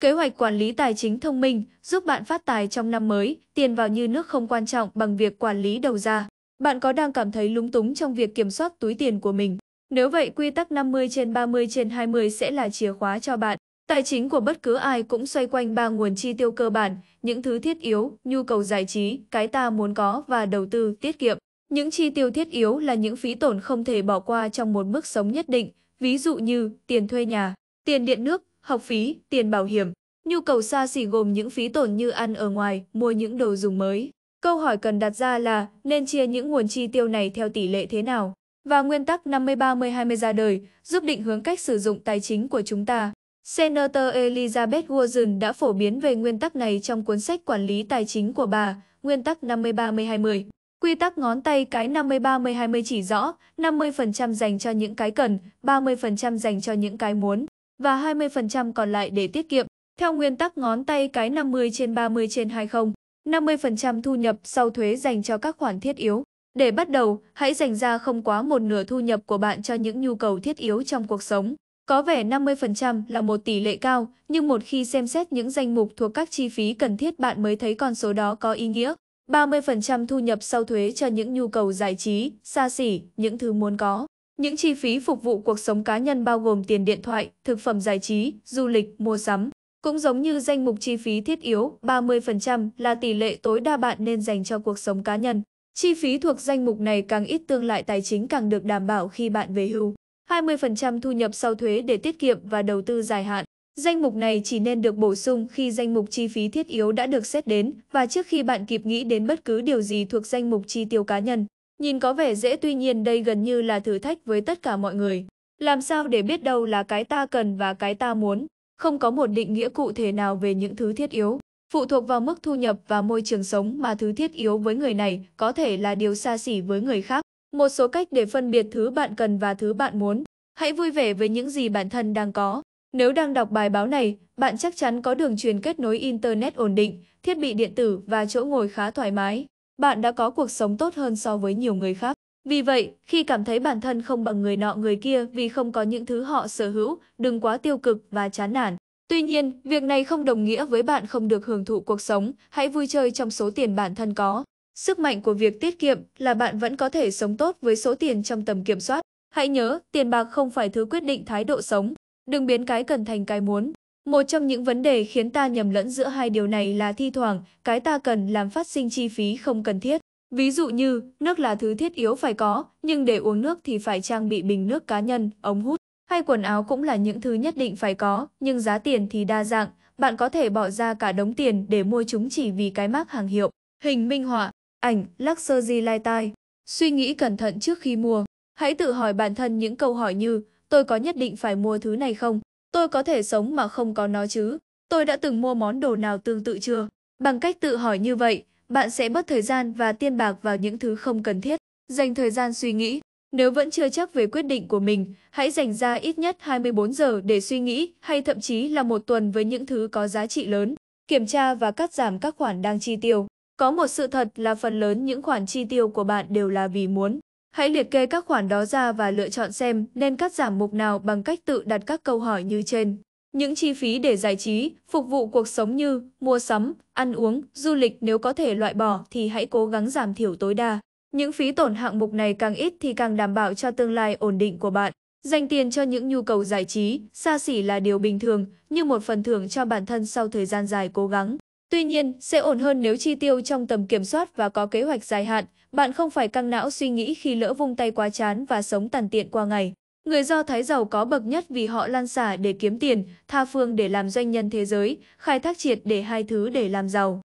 Kế hoạch quản lý tài chính thông minh giúp bạn phát tài trong năm mới, tiền vào như nước không quan trọng bằng việc quản lý đầu ra. Bạn có đang cảm thấy lúng túng trong việc kiểm soát túi tiền của mình? Nếu vậy, quy tắc 50 trên 30 trên 20 sẽ là chìa khóa cho bạn. Tài chính của bất cứ ai cũng xoay quanh ba nguồn chi tiêu cơ bản, những thứ thiết yếu, nhu cầu giải trí, cái ta muốn có và đầu tư, tiết kiệm. Những chi tiêu thiết yếu là những phí tổn không thể bỏ qua trong một mức sống nhất định, ví dụ như tiền thuê nhà, tiền điện nước, học phí, tiền bảo hiểm. Nhu cầu xa xỉ gồm những phí tổn như ăn ở ngoài, mua những đồ dùng mới. Câu hỏi cần đặt ra là nên chia những nguồn chi tiêu này theo tỷ lệ thế nào? Và nguyên tắc 50-30-20 ra đời giúp định hướng cách sử dụng tài chính của chúng ta. Senator Elizabeth Warren đã phổ biến về nguyên tắc này trong cuốn sách quản lý tài chính của bà, nguyên tắc 50-30-20. Quy tắc ngón tay cái 50-30-20 chỉ rõ 50% dành cho những cái cần, 30% dành cho những cái muốn và 20% còn lại để tiết kiệm, theo nguyên tắc ngón tay cái 50 trên 30 trên 20, 50% thu nhập sau thuế dành cho các khoản thiết yếu. Để bắt đầu, hãy dành ra không quá một nửa thu nhập của bạn cho những nhu cầu thiết yếu trong cuộc sống. Có vẻ 50% là một tỷ lệ cao, nhưng một khi xem xét những danh mục thuộc các chi phí cần thiết bạn mới thấy con số đó có ý nghĩa. 30% thu nhập sau thuế cho những nhu cầu giải trí, xa xỉ, những thứ muốn có. Những chi phí phục vụ cuộc sống cá nhân bao gồm tiền điện thoại, thực phẩm giải trí, du lịch, mua sắm. Cũng giống như danh mục chi phí thiết yếu, 30% là tỷ lệ tối đa bạn nên dành cho cuộc sống cá nhân. Chi phí thuộc danh mục này càng ít tương lại tài chính càng được đảm bảo khi bạn về hưu. 20% thu nhập sau thuế để tiết kiệm và đầu tư dài hạn. Danh mục này chỉ nên được bổ sung khi danh mục chi phí thiết yếu đã được xét đến và trước khi bạn kịp nghĩ đến bất cứ điều gì thuộc danh mục chi tiêu cá nhân. Nhìn có vẻ dễ tuy nhiên đây gần như là thử thách với tất cả mọi người. Làm sao để biết đâu là cái ta cần và cái ta muốn, không có một định nghĩa cụ thể nào về những thứ thiết yếu. Phụ thuộc vào mức thu nhập và môi trường sống mà thứ thiết yếu với người này có thể là điều xa xỉ với người khác. Một số cách để phân biệt thứ bạn cần và thứ bạn muốn. Hãy vui vẻ với những gì bản thân đang có. Nếu đang đọc bài báo này, bạn chắc chắn có đường truyền kết nối Internet ổn định, thiết bị điện tử và chỗ ngồi khá thoải mái bạn đã có cuộc sống tốt hơn so với nhiều người khác. Vì vậy, khi cảm thấy bản thân không bằng người nọ người kia vì không có những thứ họ sở hữu, đừng quá tiêu cực và chán nản. Tuy nhiên, việc này không đồng nghĩa với bạn không được hưởng thụ cuộc sống, hãy vui chơi trong số tiền bản thân có. Sức mạnh của việc tiết kiệm là bạn vẫn có thể sống tốt với số tiền trong tầm kiểm soát. Hãy nhớ, tiền bạc không phải thứ quyết định thái độ sống. Đừng biến cái cần thành cái muốn. Một trong những vấn đề khiến ta nhầm lẫn giữa hai điều này là thi thoảng, cái ta cần làm phát sinh chi phí không cần thiết. Ví dụ như, nước là thứ thiết yếu phải có, nhưng để uống nước thì phải trang bị bình nước cá nhân, ống hút. Hay quần áo cũng là những thứ nhất định phải có, nhưng giá tiền thì đa dạng, bạn có thể bỏ ra cả đống tiền để mua chúng chỉ vì cái mác hàng hiệu. Hình minh họa, ảnh, luxury lifestyle. Suy nghĩ cẩn thận trước khi mua. Hãy tự hỏi bản thân những câu hỏi như, tôi có nhất định phải mua thứ này không? tôi có thể sống mà không có nó chứ, tôi đã từng mua món đồ nào tương tự chưa? Bằng cách tự hỏi như vậy, bạn sẽ mất thời gian và tiền bạc vào những thứ không cần thiết, dành thời gian suy nghĩ. Nếu vẫn chưa chắc về quyết định của mình, hãy dành ra ít nhất 24 giờ để suy nghĩ hay thậm chí là một tuần với những thứ có giá trị lớn, kiểm tra và cắt giảm các khoản đang chi tiêu. Có một sự thật là phần lớn những khoản chi tiêu của bạn đều là vì muốn Hãy liệt kê các khoản đó ra và lựa chọn xem nên cắt giảm mục nào bằng cách tự đặt các câu hỏi như trên. Những chi phí để giải trí, phục vụ cuộc sống như mua sắm, ăn uống, du lịch nếu có thể loại bỏ thì hãy cố gắng giảm thiểu tối đa. Những phí tổn hạng mục này càng ít thì càng đảm bảo cho tương lai ổn định của bạn. Dành tiền cho những nhu cầu giải trí, xa xỉ là điều bình thường, như một phần thưởng cho bản thân sau thời gian dài cố gắng. Tuy nhiên, sẽ ổn hơn nếu chi tiêu trong tầm kiểm soát và có kế hoạch dài hạn, bạn không phải căng não suy nghĩ khi lỡ vung tay quá chán và sống tàn tiện qua ngày. Người Do Thái giàu có bậc nhất vì họ lan xả để kiếm tiền, tha phương để làm doanh nhân thế giới, khai thác triệt để hai thứ để làm giàu.